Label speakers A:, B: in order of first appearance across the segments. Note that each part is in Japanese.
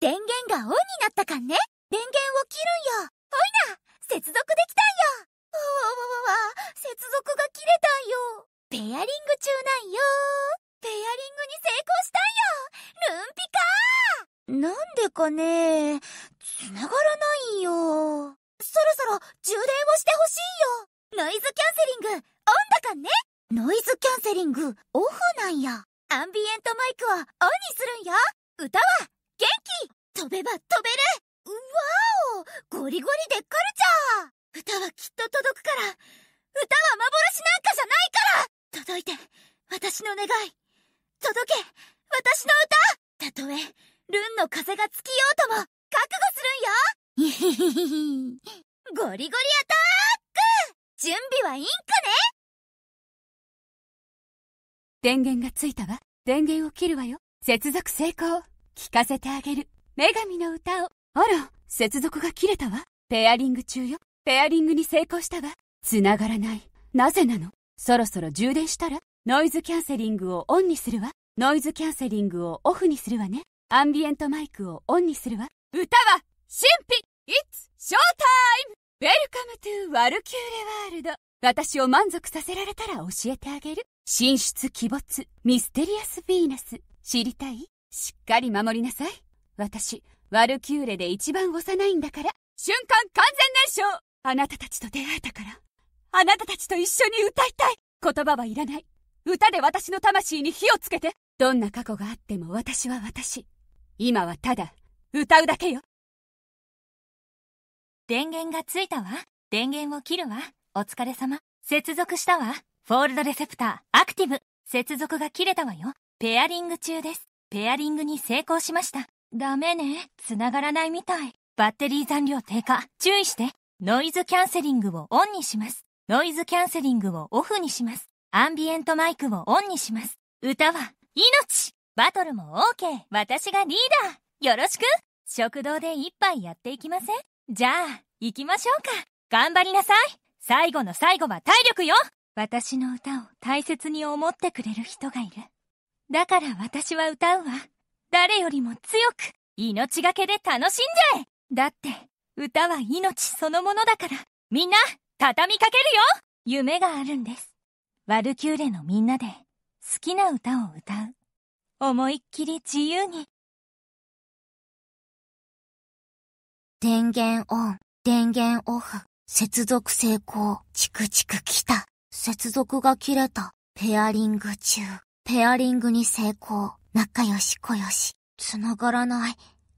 A: 電源がオンになったかんね電源を切るんよほいな接続できたんよわわわわ接続が切れたんよペアリング中なんよペアリングに成功したんよルンピカーなんでかねつながらないんよそろそろ充電をしてほしいよノイズキャンセリングオンだかんねノイズキャンセリングオフなんやアンビエントマイクはオンにするんよ歌は元気飛べば飛べるわおゴリゴリでカルチャー歌はきっと届くから歌は幻なんかじゃないから届いて私の願い届け私の歌たとえルンの風がつきようとも覚悟するんよゴリゴリアタック準備はいいんかね
B: 電源がついたわ電源を切るわよ接続成功聞かせてあげる女神の歌をあら接続が切れたわペアリング中よペアリングに成功したわ繋がらないなぜなのそろそろ充電したらノイズキャンセリングをオンにするわノイズキャンセリングをオフにするわねアンビエントマイクをオンにするわ歌は神秘 It's Showtime! ウェルカム to ワルキューレワールド私を満足させられたら教えてあげる神出鬼没ミステリアスヴィーナス知りたいしっかり守りなさい。私、ワルキューレで一番幼いんだから。瞬間完全燃焼あなたたちと出会えたから。あなたたちと一緒に歌いたい言葉はいらない。歌で私の魂に火をつけて。どんな過去があっても私は私。今はただ、歌うだけよ。電源がついた
C: わ。電源を切るわ。お疲れ様。接続したわ。フォールドレセプター、アクティブ。接続が切れたわよ。ペアリング中です。ペアリングに成功しました。ダメね。繋がらないみたい。バッテリー残量低下。注意して。ノイズキャンセリングをオンにします。ノイズキャンセリングをオフにします。アンビエントマイクをオンにします。歌は命バトルも OK! 私がリーダーよろしく食堂で一杯やっていきませんじゃあ、行きましょうか頑張りなさい最後の最後は体力よ私の歌を大切に思ってくれる人がいる。だから私は歌うわ。誰よりも強く、命がけで楽しんじゃえだって、歌は命そのものだから、みんな、畳みかけるよ夢があるんです。ワルキューレのみんなで、好きな歌を歌う。思いっきり自由に。電源オン、電源オフ、
A: 接続成功、チクチク来た、接続が切れた、ペ
D: アリング中。ペアリングに成功。仲良しこよし。繋がらない。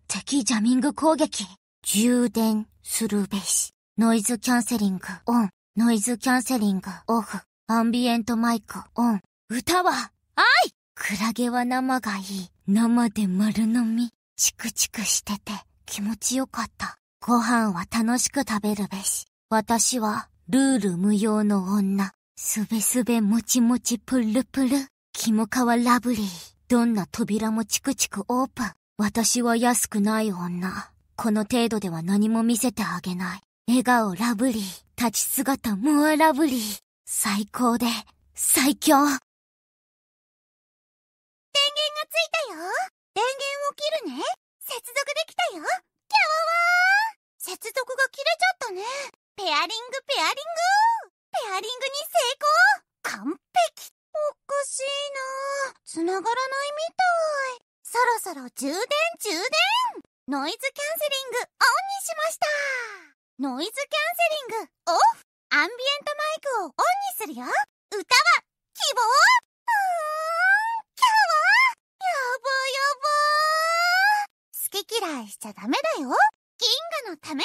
D: 敵ジャミング攻撃。充電するべし。ノイズキャンセリングオン。ノイズキャンセリングオフ。アンビエントマイクオン。歌は愛クラゲは生がいい。生で丸飲み。チクチクしてて気持ちよかった。ご飯は楽しく食べるべし。私はルール無用の女。すべすべもちもちぷるぷる。肝モラブリー。どんな扉もチクチクオープン。私は安くない女。この程度では何も見せてあげない。笑顔
A: ラブリー。立ち姿モアラブリー。最高で、最強。電源がついたよ。電源を切るね。接続できたよ。キャワワー接続が切れちゃったね。ペアリングペアリングがらないみたい。そろそろ充電充電ノイズキャンセリングオンにしましたノイズキャンセリングオフアンビエントマイクをオンにするよ歌は希望嫌いしちゃダメだよ銀河のために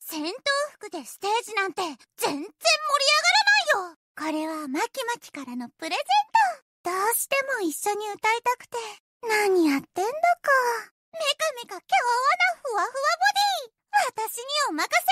A: 戦闘服でステージなんて全然盛り上がらないよこれはマキマキからのプレゼントどうしても一緒に歌いたくて。何やってんだか。メカメカ今なふわふわボディ私にお任せ